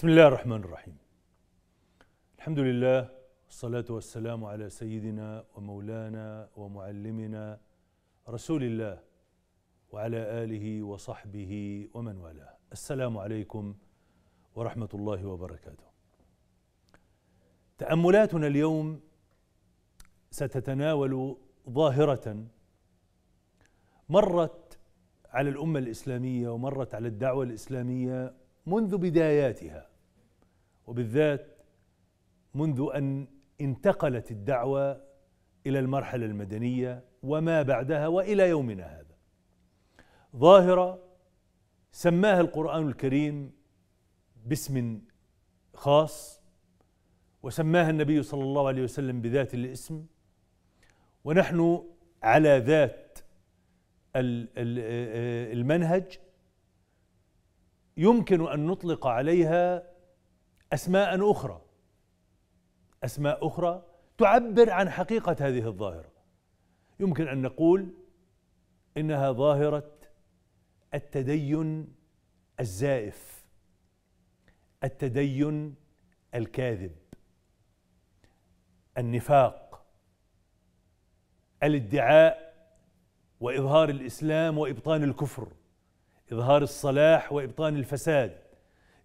بسم الله الرحمن الرحيم الحمد لله والصلاة والسلام على سيدنا ومولانا ومعلمنا رسول الله وعلى آله وصحبه ومن والاه السلام عليكم ورحمة الله وبركاته تأملاتنا اليوم ستتناول ظاهرة مرت على الأمة الإسلامية ومرت على الدعوة الإسلامية منذ بداياتها وبالذات منذ ان انتقلت الدعوه الى المرحله المدنيه وما بعدها والى يومنا هذا ظاهره سماها القران الكريم باسم خاص وسماها النبي صلى الله عليه وسلم بذات الاسم ونحن على ذات آه، آه، المنهج يمكن ان نطلق عليها اسماء اخرى اسماء اخرى تعبر عن حقيقه هذه الظاهره يمكن ان نقول انها ظاهره التدين الزائف التدين الكاذب النفاق الادعاء واظهار الاسلام وابطان الكفر اظهار الصلاح وابطان الفساد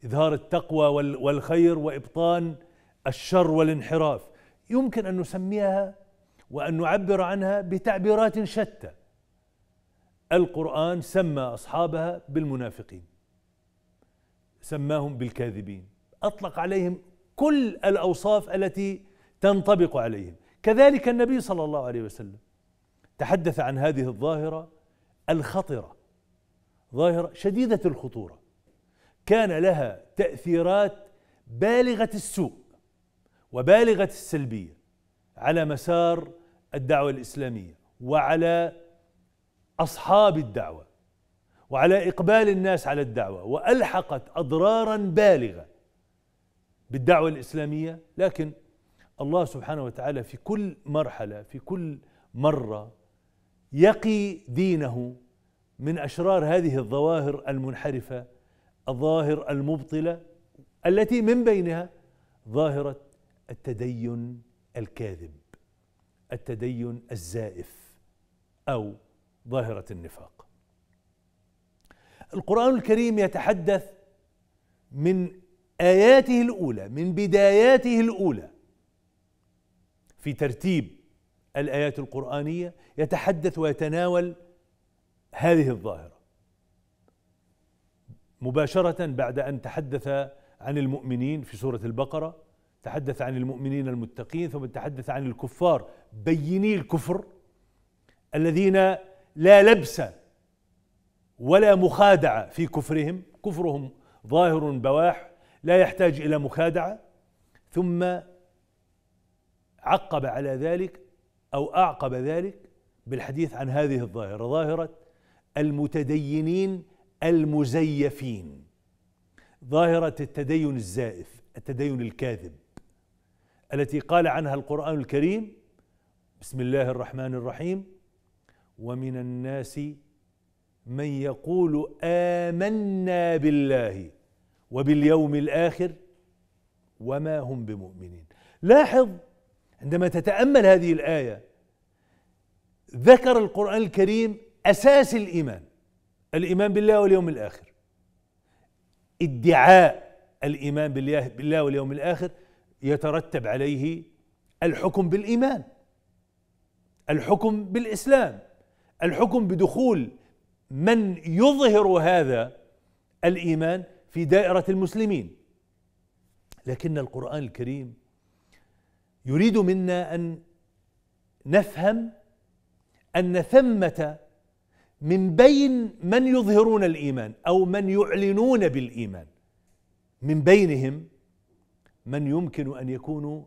إظهار التقوى والخير وإبطان الشر والانحراف يمكن أن نسميها وأن نعبر عنها بتعبيرات شتى القرآن سمى أصحابها بالمنافقين سماهم بالكاذبين أطلق عليهم كل الأوصاف التي تنطبق عليهم كذلك النبي صلى الله عليه وسلم تحدث عن هذه الظاهرة الخطرة ظاهرة شديدة الخطورة كان لها تاثيرات بالغه السوء وبالغه السلبيه على مسار الدعوه الاسلاميه وعلى اصحاب الدعوه وعلى اقبال الناس على الدعوه والحقت اضرارا بالغه بالدعوه الاسلاميه لكن الله سبحانه وتعالى في كل مرحله في كل مره يقي دينه من اشرار هذه الظواهر المنحرفه الظاهر المبطله التي من بينها ظاهره التدين الكاذب التدين الزائف او ظاهره النفاق القران الكريم يتحدث من اياته الاولى من بداياته الاولى في ترتيب الايات القرانيه يتحدث ويتناول هذه الظاهره مباشرة بعد أن تحدث عن المؤمنين في سورة البقرة تحدث عن المؤمنين المتقين ثم تحدث عن الكفار بيني الكفر الذين لا لبس ولا مخادعة في كفرهم كفرهم ظاهر بواح لا يحتاج إلى مخادعة ثم عقب على ذلك أو أعقب ذلك بالحديث عن هذه الظاهرة ظاهرة المتدينين المزيفين ظاهرة التدين الزائف التدين الكاذب التي قال عنها القرآن الكريم بسم الله الرحمن الرحيم ومن الناس من يقول آمنا بالله وباليوم الآخر وما هم بمؤمنين لاحظ عندما تتأمل هذه الآية ذكر القرآن الكريم أساس الإيمان الايمان بالله واليوم الاخر ادعاء الايمان بالله بالله واليوم الاخر يترتب عليه الحكم بالايمان الحكم بالاسلام الحكم بدخول من يظهر هذا الايمان في دائره المسلمين لكن القران الكريم يريد منا ان نفهم ان ثمه من بين من يظهرون الايمان او من يعلنون بالايمان من بينهم من يمكن ان يكونوا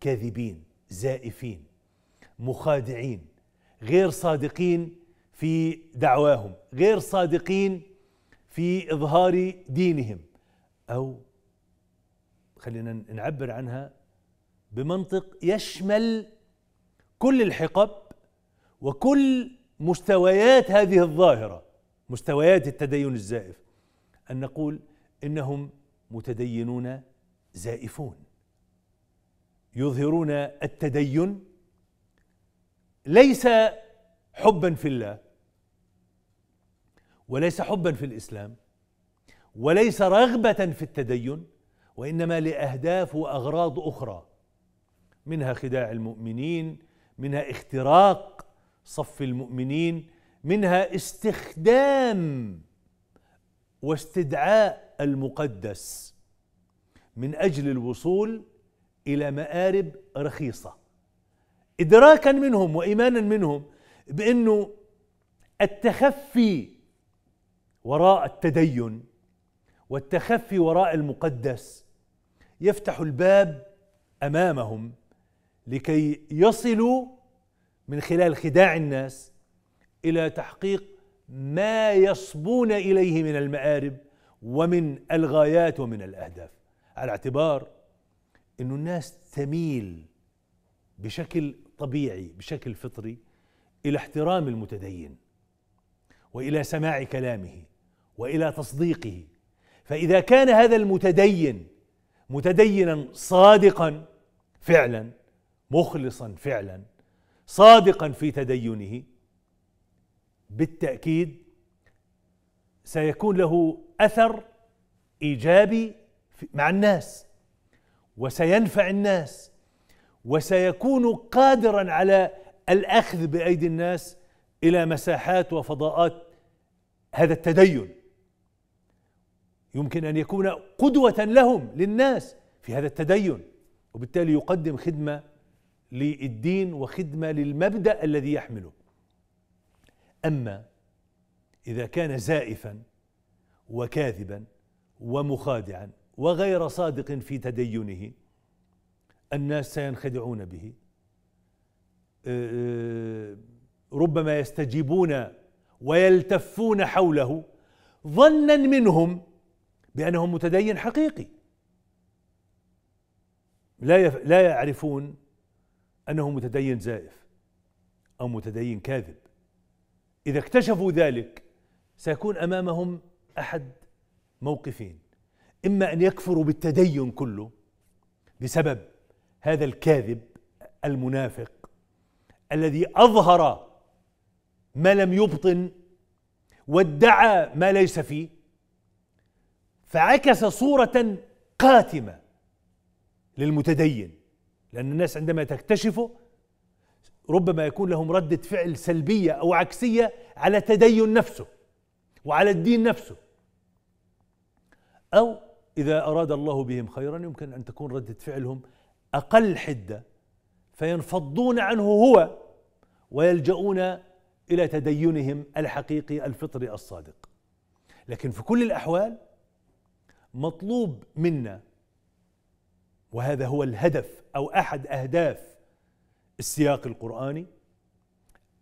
كاذبين زائفين مخادعين غير صادقين في دعواهم غير صادقين في اظهار دينهم او خلينا نعبر عنها بمنطق يشمل كل الحقب وكل مستويات هذه الظاهرة مستويات التدين الزائف أن نقول إنهم متدينون زائفون يظهرون التدين ليس حبا في الله وليس حبا في الإسلام وليس رغبة في التدين وإنما لأهداف وأغراض أخرى منها خداع المؤمنين منها اختراق صف المؤمنين منها استخدام واستدعاء المقدس من اجل الوصول الى مآرب رخيصه ادراكا منهم وايمانا منهم بانه التخفي وراء التدين والتخفي وراء المقدس يفتح الباب امامهم لكي يصلوا من خلال خداع الناس الى تحقيق ما يصبون اليه من المآرب ومن الغايات ومن الاهداف على اعتبار انه الناس تميل بشكل طبيعي بشكل فطري الى احترام المتدين والى سماع كلامه والى تصديقه فاذا كان هذا المتدين متدينا صادقا فعلا مخلصا فعلا صادقا في تدينه بالتاكيد سيكون له اثر ايجابي مع الناس وسينفع الناس وسيكون قادرا على الاخذ بايدي الناس الى مساحات وفضاءات هذا التدين يمكن ان يكون قدوه لهم للناس في هذا التدين وبالتالي يقدم خدمه للدين وخدمه للمبدا الذي يحمله اما اذا كان زائفا وكاذبا ومخادعا وغير صادق في تدينه الناس سينخدعون به أه، أه، ربما يستجيبون ويلتفون حوله ظنا منهم بانه متدين حقيقي لا لا يعرفون أنه متدين زائف أو متدين كاذب إذا اكتشفوا ذلك سيكون أمامهم أحد موقفين إما أن يكفروا بالتدين كله بسبب هذا الكاذب المنافق الذي أظهر ما لم يبطن وادعى ما ليس فيه فعكس صورة قاتمة للمتدين لأن الناس عندما تكتشفه ربما يكون لهم ردة فعل سلبية أو عكسية على تدين نفسه وعلى الدين نفسه أو إذا أراد الله بهم خيرا يمكن أن تكون ردة فعلهم أقل حدة فينفضون عنه هو ويلجؤون إلى تدينهم الحقيقي الفطري الصادق لكن في كل الأحوال مطلوب منا وهذا هو الهدف او احد اهداف السياق القراني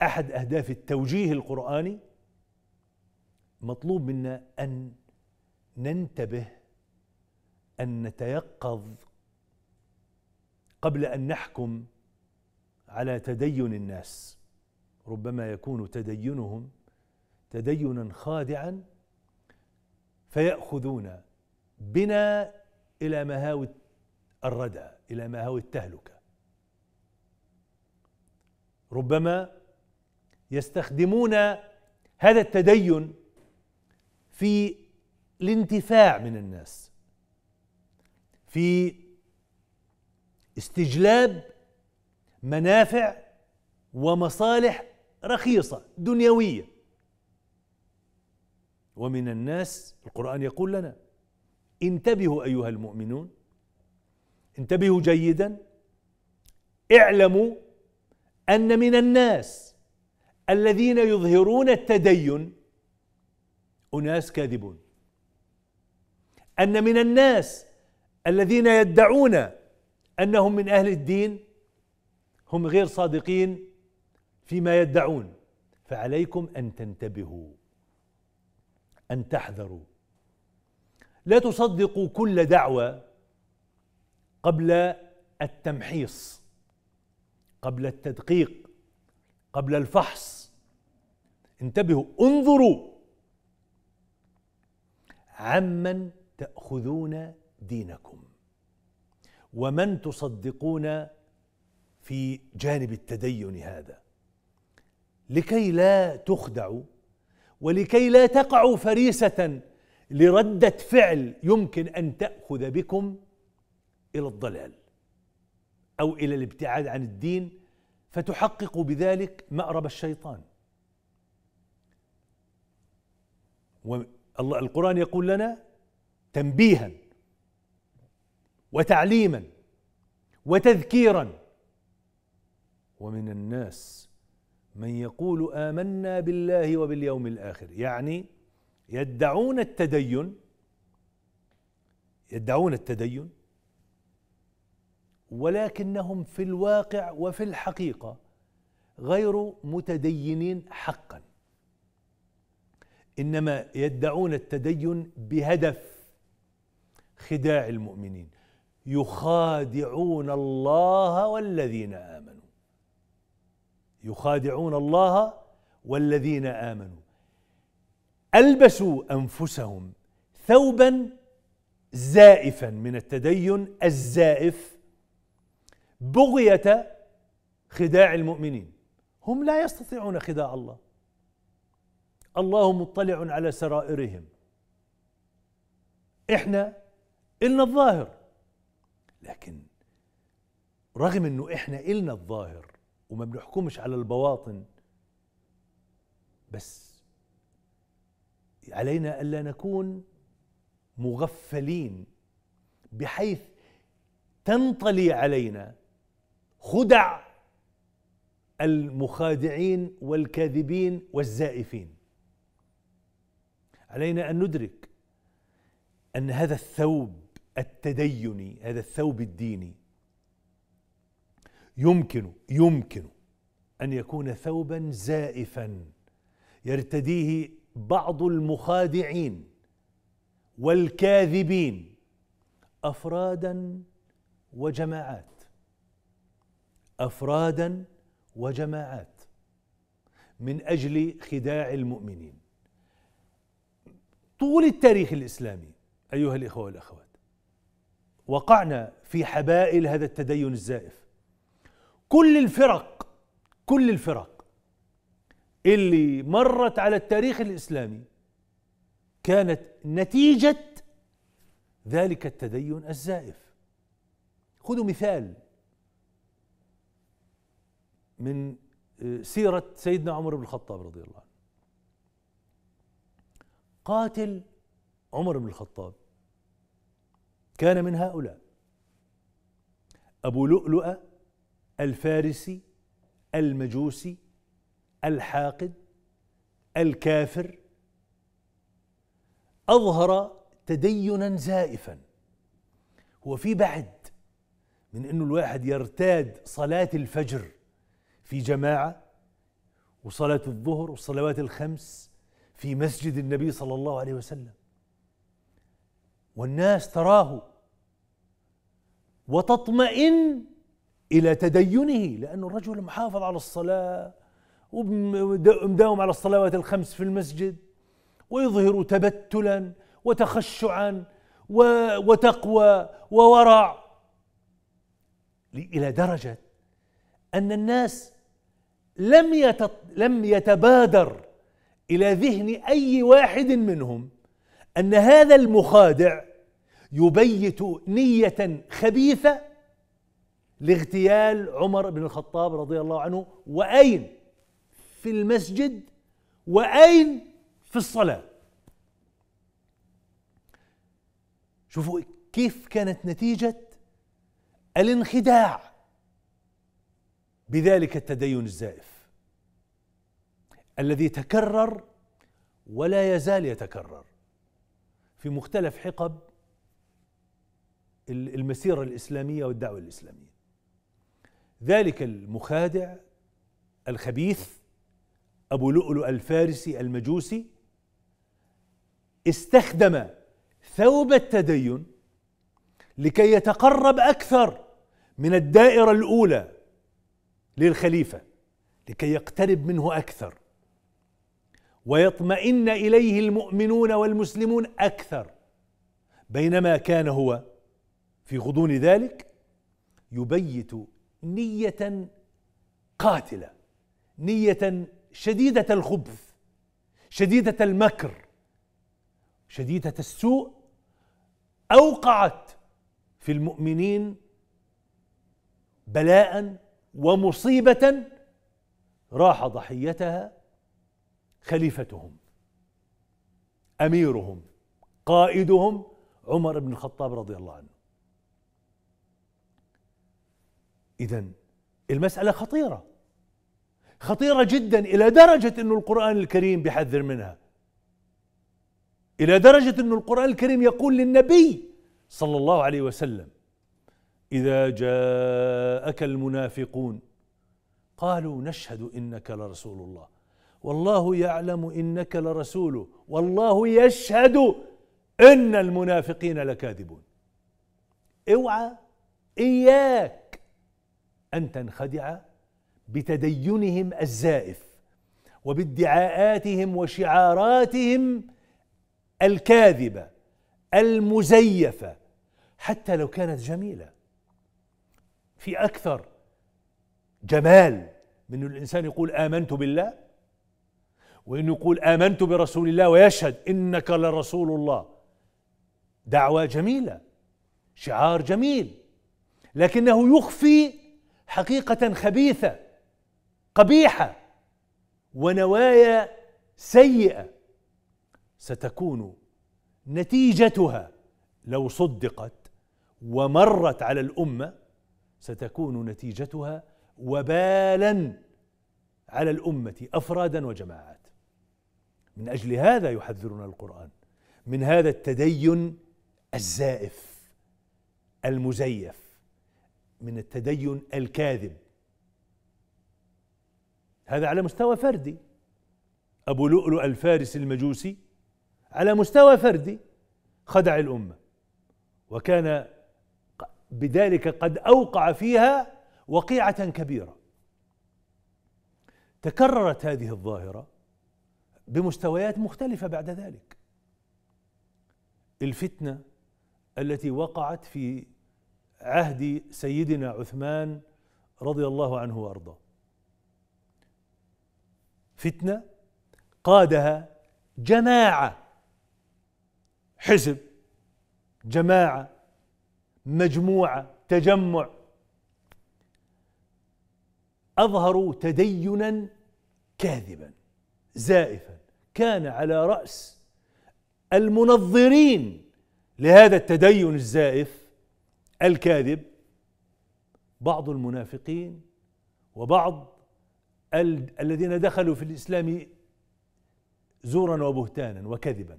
احد اهداف التوجيه القراني مطلوب منا ان ننتبه ان نتيقظ قبل ان نحكم على تدين الناس ربما يكون تدينهم تدينا خادعا فياخذون بنا الى مهاوي الردى إلى ما هو التهلكة ربما يستخدمون هذا التدين في الانتفاع من الناس في استجلاب منافع ومصالح رخيصة دنيوية ومن الناس القرآن يقول لنا انتبهوا أيها المؤمنون انتبهوا جيدا اعلموا ان من الناس الذين يظهرون التدين اناس كاذبون ان من الناس الذين يدعون انهم من اهل الدين هم غير صادقين فيما يدعون فعليكم ان تنتبهوا ان تحذروا لا تصدقوا كل دعوه قبل التمحيص قبل التدقيق قبل الفحص انتبهوا انظروا عمن تاخذون دينكم ومن تصدقون في جانب التدين هذا لكي لا تخدعوا ولكي لا تقعوا فريسه لرده فعل يمكن ان تاخذ بكم الى الضلال او الى الابتعاد عن الدين فتحقق بذلك مأرب الشيطان والقرآن يقول لنا تنبيها وتعليما وتذكيرا ومن الناس من يقول آمنا بالله وباليوم الآخر يعني يدعون التدين يدعون التدين ولكنهم في الواقع وفي الحقيقه غير متدينين حقا انما يدعون التدين بهدف خداع المؤمنين يخادعون الله والذين امنوا يخادعون الله والذين امنوا البسوا انفسهم ثوبا زائفا من التدين الزائف بغية خداع المؤمنين هم لا يستطيعون خداع الله الله مطلع على سرائرهم احنا إلنا الظاهر لكن رغم انه احنا إلنا الظاهر وما بنحكمش على البواطن بس علينا الا نكون مغفلين بحيث تنطلي علينا خدع المخادعين والكاذبين والزائفين علينا ان ندرك ان هذا الثوب التديني هذا الثوب الديني يمكن يمكن ان يكون ثوبا زائفا يرتديه بعض المخادعين والكاذبين افرادا وجماعات افرادا وجماعات من اجل خداع المؤمنين طول التاريخ الاسلامي ايها الاخوه والاخوات وقعنا في حبائل هذا التدين الزائف كل الفرق كل الفرق اللي مرت على التاريخ الاسلامي كانت نتيجه ذلك التدين الزائف خذوا مثال من آه، سيرة سيدنا عمر بن الخطاب رضي الله عنه قاتل عمر بن الخطاب كان من هؤلاء أبو لؤلؤة الفارسي المجوسي الحاقد الكافر أظهر تدينا زائفا هو في بعد من انه الواحد يرتاد صلاه الفجر في جماعة وصلاة الظهر والصلوات الخمس في مسجد النبي صلى الله عليه وسلم والناس تراه وتطمئن إلى تدينه لأنه الرجل محافظ على الصلاة ومداوم على الصلوات الخمس في المسجد ويظهر تبتلا وتخشعا وتقوى وورع إلى درجة أن الناس لم يتط... لم يتبادر الى ذهن اي واحد منهم ان هذا المخادع يبيت نيه خبيثه لاغتيال عمر بن الخطاب رضي الله عنه واين في المسجد واين في الصلاه شوفوا كيف كانت نتيجه الانخداع بذلك التدين الزائف الذي تكرر ولا يزال يتكرر في مختلف حقب المسيرة الإسلامية والدعوة الإسلامية ذلك المخادع الخبيث أبو لؤلؤ الفارسي المجوسي استخدم ثوب التدين لكي يتقرب أكثر من الدائرة الأولى للخليفة لكي يقترب منه أكثر ويطمئن إليه المؤمنون والمسلمون أكثر بينما كان هو في غضون ذلك يبيت نية قاتلة نية شديدة الخبث شديدة المكر شديدة السوء أوقعت في المؤمنين بلاء ومصيبة راح ضحيتها خليفتهم أميرهم قائدهم عمر بن الخطاب رضي الله عنه إذا المسألة خطيرة خطيرة جدا إلى درجة أن القرآن الكريم بحذر منها إلى درجة أن القرآن الكريم يقول للنبي صلى الله عليه وسلم إذا جاءك المنافقون قالوا نشهد إنك لرسول الله والله يعلم إنك لرسوله والله يشهد إن المنافقين لكاذبون اوعى إياك أن تنخدع بتدينهم الزائف وبادعاءاتهم وشعاراتهم الكاذبه المزيفه حتى لو كانت جميله في اكثر جمال من الانسان يقول امنت بالله وانه يقول امنت برسول الله ويشهد انك لرسول الله دعوه جميله شعار جميل لكنه يخفي حقيقه خبيثه قبيحه ونوايا سيئه ستكون نتيجتها لو صدقت ومرت على الامه ستكون نتيجتها وبالا على الامه افرادا وجماعات من اجل هذا يحذرنا القران من هذا التدين الزائف المزيف من التدين الكاذب هذا على مستوى فردي ابو لؤلؤ الفارس المجوسي على مستوى فردي خدع الامه وكان بذلك قد اوقع فيها وقيعه كبيره تكررت هذه الظاهره بمستويات مختلفه بعد ذلك الفتنه التي وقعت في عهد سيدنا عثمان رضي الله عنه وارضاه فتنه قادها جماعه حزب جماعه مجموعه تجمع اظهروا تدينا كاذبا زائفا كان على راس المنظرين لهذا التدين الزائف الكاذب بعض المنافقين وبعض ال الذين دخلوا في الاسلام زورا وبهتانا وكذبا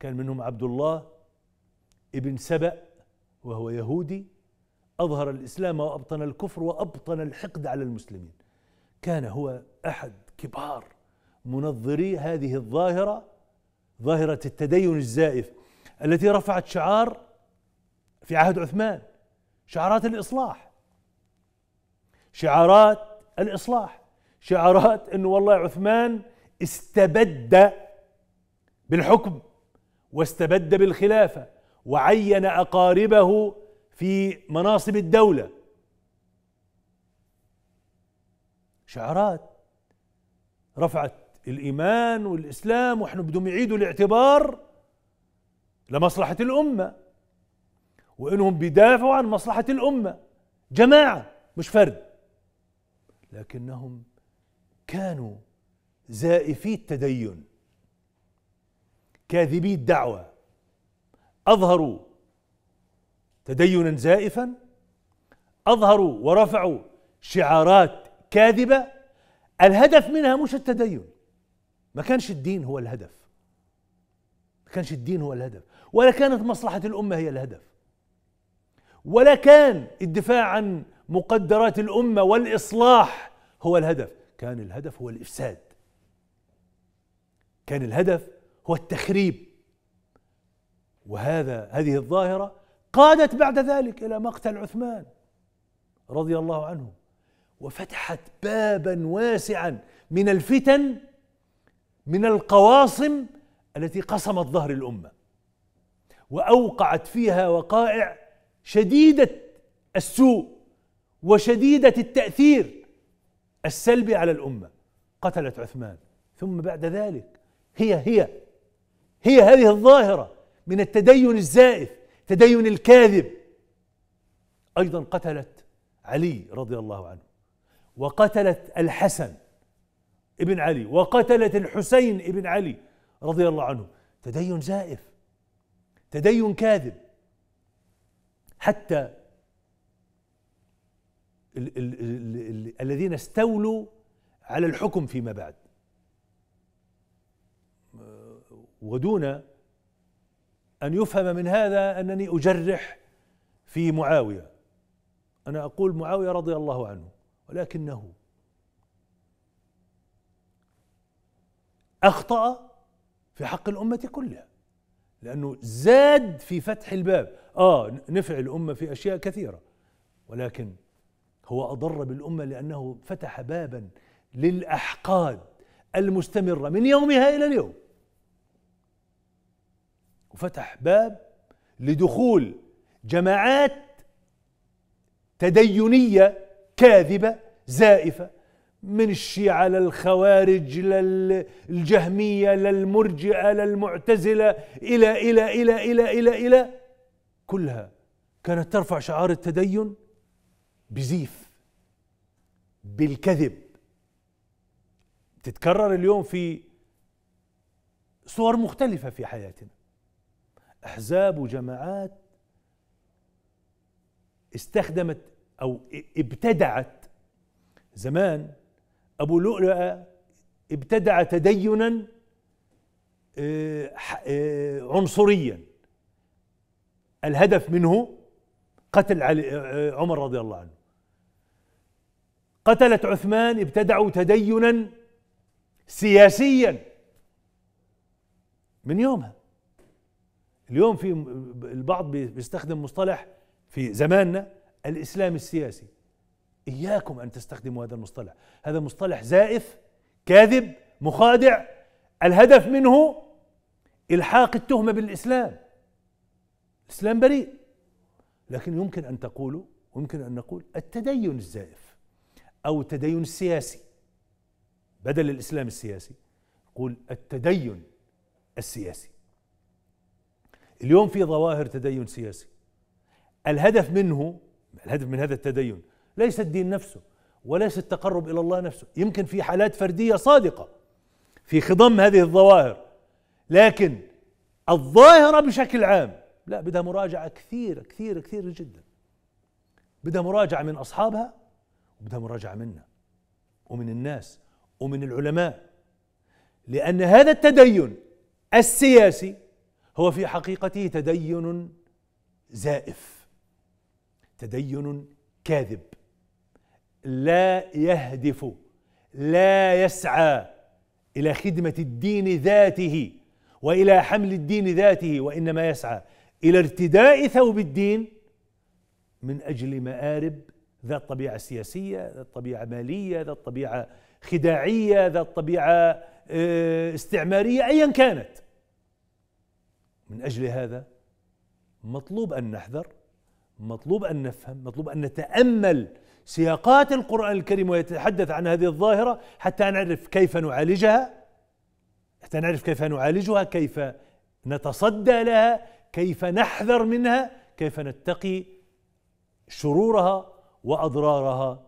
كان منهم عبد الله ابن سبأ وهو يهودي أظهر الإسلام وأبطن الكفر وأبطن الحقد على المسلمين كان هو أحد كبار منظري هذه الظاهرة ظاهرة التدين الزائف التي رفعت شعار في عهد عثمان شعارات الإصلاح شعارات الإصلاح شعارات أنه والله عثمان استبد بالحكم واستبد بالخلافة وعين اقاربه في مناصب الدوله شعارات رفعت الايمان والاسلام ونحن بدهم يعيدوا الاعتبار لمصلحه الامه وانهم بيدافعوا عن مصلحه الامه جماعه مش فرد لكنهم كانوا زائفي التدين كاذبي الدعوه اظهروا تدينا زائفا اظهروا ورفعوا شعارات كاذبه الهدف منها مش التدين ما كانش الدين هو الهدف ما كانش الدين هو الهدف ولا كانت مصلحه الامه هي الهدف ولا كان الدفاع عن مقدرات الامه والاصلاح هو الهدف كان الهدف هو الافساد كان الهدف هو التخريب وهذا هذه الظاهرة قادت بعد ذلك إلى مقتل عثمان رضي الله عنه وفتحت بابا واسعا من الفتن من القواصم التي قصمت ظهر الامه واوقعت فيها وقائع شديده السوء وشديده التاثير السلبي على الامه قتلت عثمان ثم بعد ذلك هي هي هي هذه الظاهره من التدين الزائف تدين الكاذب ايضا قتلت علي رضي الله عنه وقتلت الحسن ابن علي وقتلت الحسين ابن علي رضي الله عنه تدين زائف تدين كاذب حتى ال ال ال الذين استولوا على الحكم فيما بعد ودون أن يفهم من هذا أنني أجرح في معاوية أنا أقول معاوية رضي الله عنه ولكنه أخطأ في حق الأمة كلها لأنه زاد في فتح الباب آه نفع الأمة في أشياء كثيرة ولكن هو أضر بالأمة لأنه فتح بابا للأحقاد المستمرة من يومها إلى اليوم وفتح باب لدخول جماعات تدينيه كاذبه زائفه من الشيعة للخوارج للجهمية للمرجئة للمعتزلة إلى إلى إلى إلى إلى إلى كلها كانت ترفع شعار التدين بزيف بالكذب تتكرر اليوم في صور مختلفة في حياتنا احزاب وجماعات استخدمت او ابتدعت زمان ابو لؤلؤه ابتدع تدينا آه، آه، عنصريا الهدف منه قتل علي آه، عمر رضي الله عنه قتلت عثمان ابتدعوا تدينا سياسيا من يومها اليوم في البعض بيستخدم مصطلح في زماننا الاسلام السياسي اياكم ان تستخدموا هذا المصطلح هذا مصطلح زائف كاذب مخادع الهدف منه الحاق التهمه بالاسلام الاسلام بريء لكن يمكن ان تقولوا ويمكن ان نقول التدين الزائف او التدين السياسي بدل الاسلام السياسي قول التدين السياسي اليوم في ظواهر تدين سياسي الهدف منه الهدف من هذا التدين ليس الدين نفسه وليس التقرب الى الله نفسه يمكن في حالات فرديه صادقه في خضم هذه الظواهر لكن الظاهره بشكل عام لا بدها مراجعه كثيره كثيره كثيره جدا بدها مراجعه من اصحابها وبدها مراجعه منا ومن الناس ومن العلماء لان هذا التدين السياسي هو في حقيقته تدين زائف تدين كاذب لا يهدف لا يسعى الى خدمه الدين ذاته والى حمل الدين ذاته وانما يسعى الى ارتداء ثوب الدين من اجل مارب ذات طبيعه سياسيه ذات طبيعه ماليه ذات طبيعه خداعيه ذات طبيعه آه، استعماريه ايا كانت من أجل هذا مطلوب أن نحذر مطلوب أن نفهم مطلوب أن نتأمل سياقات القرآن الكريم ويتحدث عن هذه الظاهرة حتى نعرف كيف نعالجها حتى نعرف كيف نعالجها كيف نتصدى لها كيف نحذر منها كيف نتقي شرورها واضرارها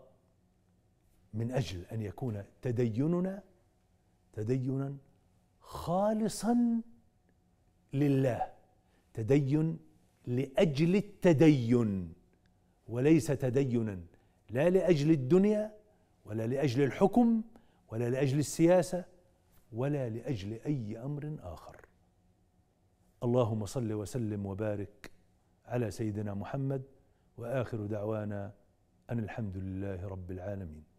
من اجل ان يكون تديننا تدينا خالصا لله تدين لاجل التدين وليس تدينا لا لاجل الدنيا ولا لاجل الحكم ولا لاجل السياسه ولا لاجل اي امر اخر اللهم صل وسلم وبارك على سيدنا محمد واخر دعوانا ان الحمد لله رب العالمين